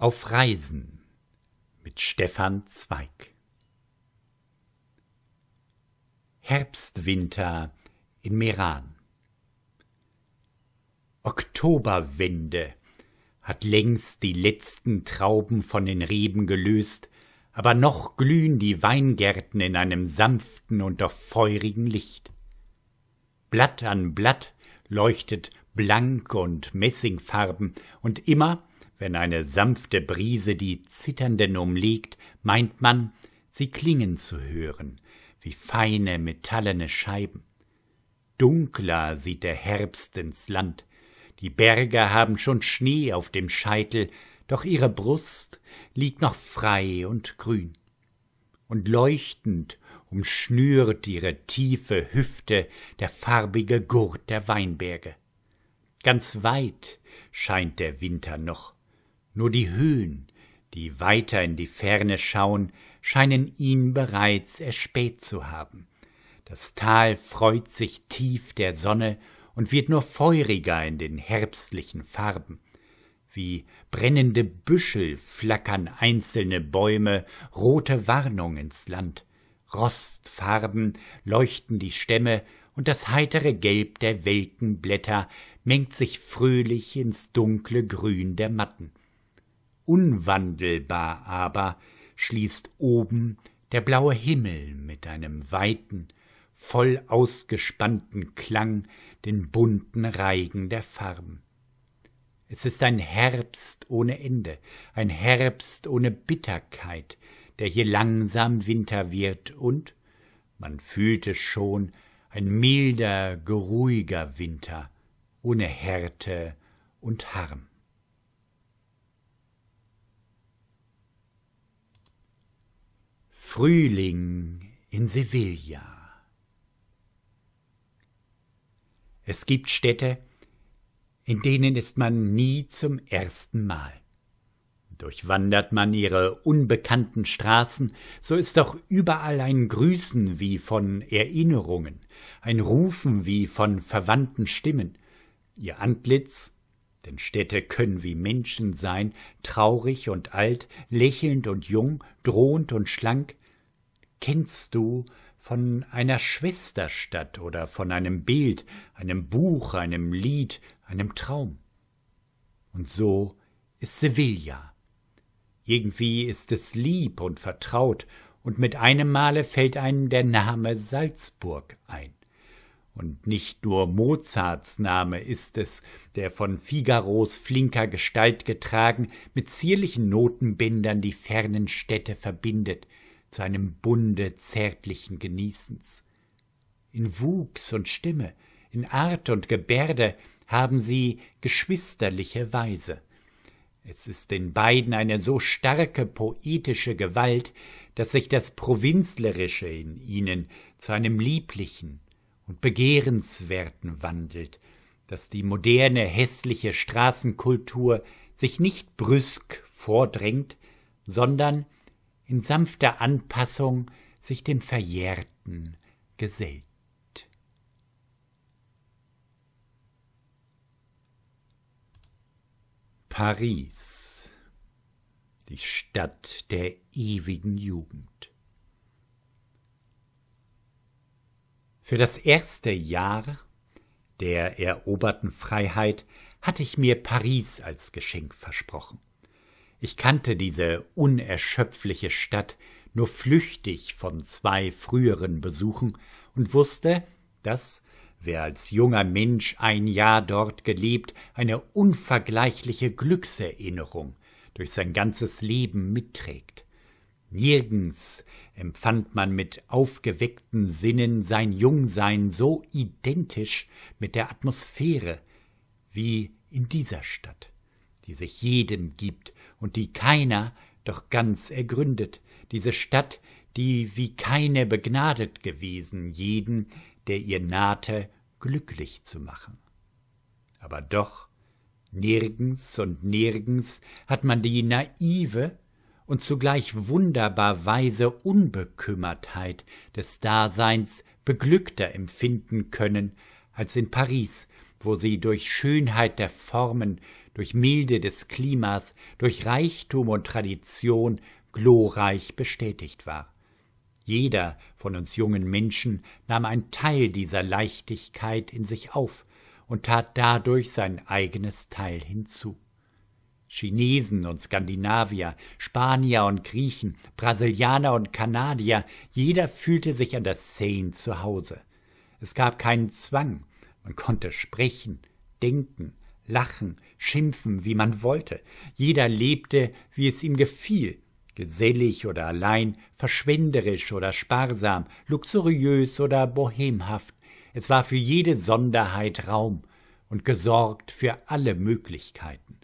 Auf Reisen mit Stefan Zweig Herbstwinter in Meran Oktoberwende hat längst die letzten Trauben von den Reben gelöst, aber noch glühen die Weingärten in einem sanften und doch feurigen Licht. Blatt an Blatt leuchtet blank und messingfarben, und immer wenn eine sanfte Brise die Zitternden umliegt, meint man, sie klingen zu hören, wie feine metallene Scheiben. Dunkler sieht der Herbst ins Land, die Berge haben schon Schnee auf dem Scheitel, doch ihre Brust liegt noch frei und grün. Und leuchtend umschnürt ihre tiefe Hüfte der farbige Gurt der Weinberge. Ganz weit scheint der Winter noch, nur die Höhen, die weiter in die Ferne schauen, scheinen ihn bereits erspäht zu haben. Das Tal freut sich tief der Sonne und wird nur feuriger in den herbstlichen Farben. Wie brennende Büschel flackern einzelne Bäume rote Warnung ins Land. Rostfarben leuchten die Stämme und das heitere Gelb der welken Blätter mengt sich fröhlich ins dunkle Grün der Matten unwandelbar aber schließt oben der blaue Himmel mit einem weiten, voll ausgespannten Klang den bunten Reigen der Farben. Es ist ein Herbst ohne Ende, ein Herbst ohne Bitterkeit, der hier langsam Winter wird und, man fühlt es schon, ein milder, geruhiger Winter, ohne Härte und Harm. Frühling in Sevilla. Es gibt Städte, in denen ist man nie zum ersten Mal. Durchwandert man ihre unbekannten Straßen, so ist doch überall ein Grüßen wie von Erinnerungen, ein Rufen wie von verwandten Stimmen. Ihr Antlitz, denn Städte können wie Menschen sein, traurig und alt, lächelnd und jung, drohend und schlank, Kennst du von einer Schwesterstadt oder von einem Bild, einem Buch, einem Lied, einem Traum? Und so ist Sevilla. Irgendwie ist es lieb und vertraut, und mit einem Male fällt einem der Name Salzburg ein. Und nicht nur Mozarts Name ist es, der von Figaros flinker Gestalt getragen mit zierlichen Notenbändern die fernen Städte verbindet, zu einem Bunde zärtlichen Genießens. In Wuchs und Stimme, in Art und Gebärde haben sie geschwisterliche Weise. Es ist in beiden eine so starke poetische Gewalt, dass sich das Provinzlerische in ihnen zu einem lieblichen und begehrenswerten wandelt, dass die moderne hässliche Straßenkultur sich nicht brüsk vordrängt, sondern in sanfter Anpassung sich dem Verjährten gesellt. Paris, die Stadt der ewigen Jugend. Für das erste Jahr der eroberten Freiheit hatte ich mir Paris als Geschenk versprochen. Ich kannte diese unerschöpfliche Stadt nur flüchtig von zwei früheren Besuchen und wusste, dass, wer als junger Mensch ein Jahr dort gelebt, eine unvergleichliche Glückserinnerung durch sein ganzes Leben mitträgt. Nirgends empfand man mit aufgeweckten Sinnen sein Jungsein so identisch mit der Atmosphäre wie in dieser Stadt die sich jedem gibt und die keiner doch ganz ergründet, diese Stadt, die wie keine begnadet gewesen, jeden, der ihr nahte, glücklich zu machen. Aber doch, nirgends und nirgends hat man die naive und zugleich wunderbar weise Unbekümmertheit des Daseins beglückter empfinden können als in Paris, wo sie durch Schönheit der Formen, durch Milde des Klimas, durch Reichtum und Tradition glorreich bestätigt war. Jeder von uns jungen Menschen nahm einen Teil dieser Leichtigkeit in sich auf und tat dadurch sein eigenes Teil hinzu. Chinesen und Skandinavier, Spanier und Griechen, Brasilianer und Kanadier, jeder fühlte sich an der Seine zu Hause. Es gab keinen Zwang, man konnte sprechen, denken, lachen, schimpfen, wie man wollte. Jeder lebte, wie es ihm gefiel, gesellig oder allein, verschwenderisch oder sparsam, luxuriös oder bohemhaft. Es war für jede Sonderheit Raum und gesorgt für alle Möglichkeiten.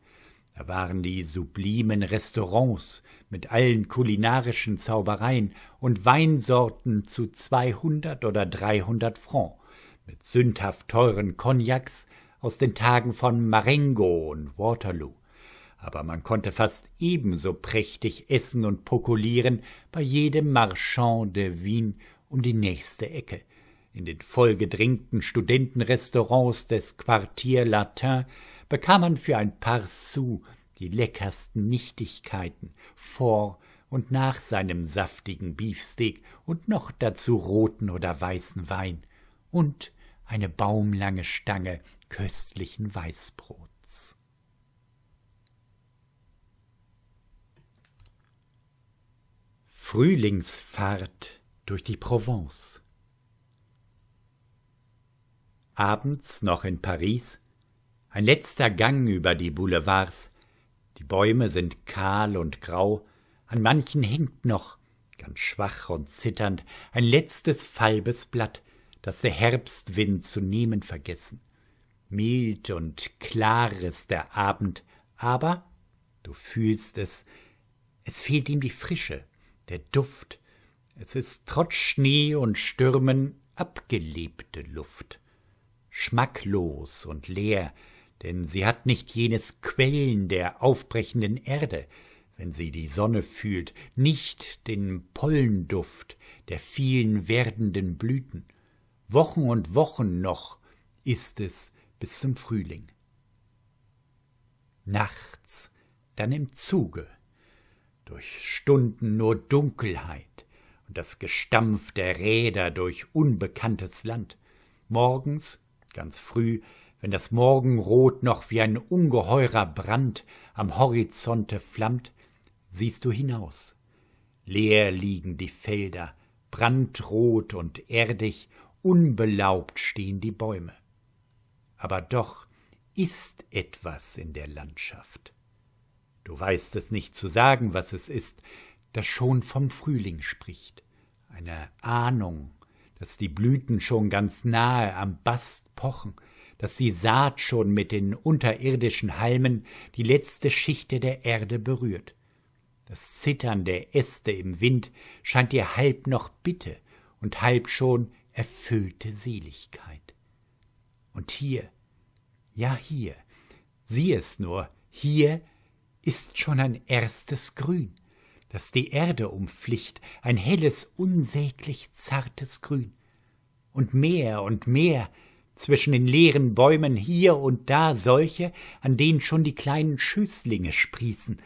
Da waren die sublimen Restaurants mit allen kulinarischen Zaubereien und Weinsorten zu 200 oder 300 Francs, mit sündhaft teuren Cognacs, aus den Tagen von Marengo und Waterloo. Aber man konnte fast ebenso prächtig essen und pokulieren bei jedem Marchand de Wien um die nächste Ecke. In den vollgedrängten Studentenrestaurants des Quartier Latin bekam man für ein paar Sous die leckersten Nichtigkeiten vor und nach seinem saftigen Beefsteak und noch dazu roten oder weißen Wein. Und eine baumlange Stange köstlichen Weißbrots. Frühlingsfahrt durch die Provence Abends noch in Paris, ein letzter Gang über die Boulevards, die Bäume sind kahl und grau, an manchen hängt noch, ganz schwach und zitternd, ein letztes falbes Blatt, das der Herbstwind zu nehmen vergessen. Mild und klar ist der Abend, aber, du fühlst es, es fehlt ihm die Frische, der Duft. Es ist trotz Schnee und Stürmen abgelebte Luft. Schmacklos und leer, denn sie hat nicht jenes Quellen der aufbrechenden Erde, wenn sie die Sonne fühlt, nicht den Pollenduft der vielen werdenden Blüten. Wochen und Wochen noch ist es bis zum Frühling. Nachts, dann im Zuge, durch Stunden nur Dunkelheit und das Gestampf der Räder durch unbekanntes Land. Morgens, ganz früh, wenn das Morgenrot noch wie ein ungeheurer Brand am Horizonte flammt, siehst du hinaus. Leer liegen die Felder, brandrot und erdig unbelaubt stehen die Bäume. Aber doch ist etwas in der Landschaft. Du weißt es nicht zu sagen, was es ist, das schon vom Frühling spricht, eine Ahnung, dass die Blüten schon ganz nahe am Bast pochen, dass die Saat schon mit den unterirdischen Halmen die letzte Schichte der Erde berührt. Das Zittern der Äste im Wind scheint dir halb noch Bitte und halb schon erfüllte Seligkeit. Und hier, ja hier, sieh es nur, hier ist schon ein erstes Grün, das die Erde umflicht, ein helles, unsäglich zartes Grün. Und mehr und mehr, zwischen den leeren Bäumen hier und da solche, an denen schon die kleinen Schößlinge sprießen,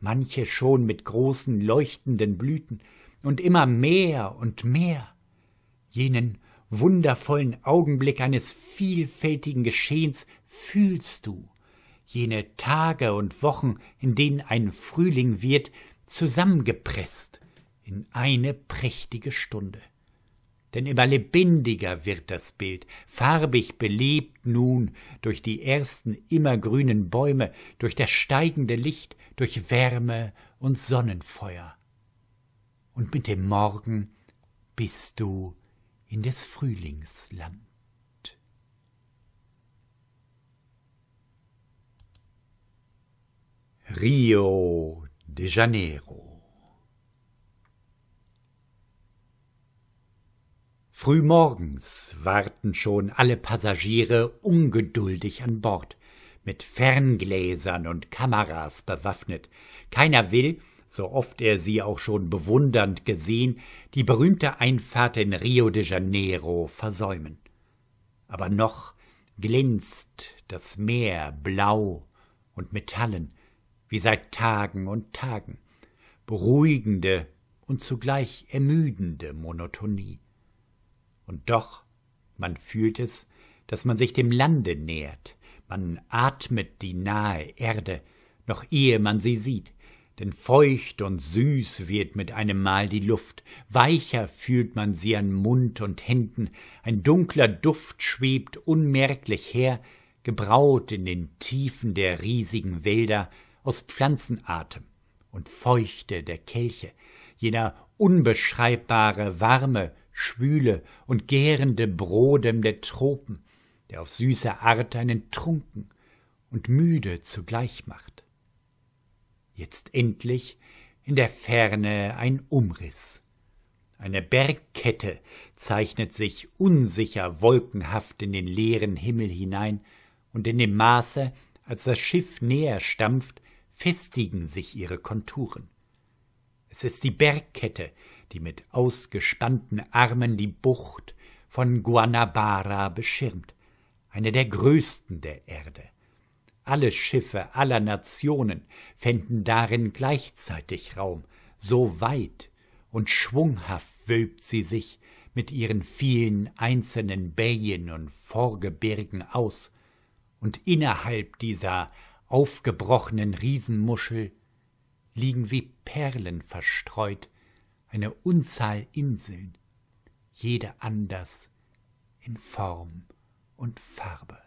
manche schon mit großen leuchtenden Blüten, und immer mehr und mehr jenen wundervollen Augenblick eines vielfältigen Geschehens fühlst du, jene Tage und Wochen, in denen ein Frühling wird, zusammengepresst in eine prächtige Stunde. Denn immer lebendiger wird das Bild, farbig belebt nun durch die ersten immergrünen Bäume, durch das steigende Licht, durch Wärme und Sonnenfeuer. Und mit dem Morgen bist du in des Frühlingsland. Rio de Janeiro Frühmorgens warten schon alle Passagiere ungeduldig an Bord, mit Ferngläsern und Kameras bewaffnet. Keiner will, so oft er sie auch schon bewundernd gesehen, die berühmte Einfahrt in Rio de Janeiro versäumen. Aber noch glänzt das Meer blau und Metallen, wie seit Tagen und Tagen, beruhigende und zugleich ermüdende Monotonie. Und doch, man fühlt es, dass man sich dem Lande nähert, man atmet die nahe Erde, noch ehe man sie sieht, denn feucht und süß wird mit einem Mal die Luft, weicher fühlt man sie an Mund und Händen, ein dunkler Duft schwebt unmerklich her, gebraut in den Tiefen der riesigen Wälder aus Pflanzenatem und Feuchte der Kelche, jener unbeschreibbare, warme, schwüle und gärende Brodem der Tropen, der auf süße Art einen trunken und müde zugleich macht jetzt endlich in der Ferne ein Umriss. Eine Bergkette zeichnet sich unsicher wolkenhaft in den leeren Himmel hinein, und in dem Maße, als das Schiff näher stampft, festigen sich ihre Konturen. Es ist die Bergkette, die mit ausgespannten Armen die Bucht von Guanabara beschirmt, eine der größten der Erde. Alle Schiffe aller Nationen fänden darin gleichzeitig Raum, so weit und schwunghaft wölbt sie sich mit ihren vielen einzelnen Bäien und Vorgebirgen aus, und innerhalb dieser aufgebrochenen Riesenmuschel liegen wie Perlen verstreut eine Unzahl Inseln, jede anders in Form und Farbe.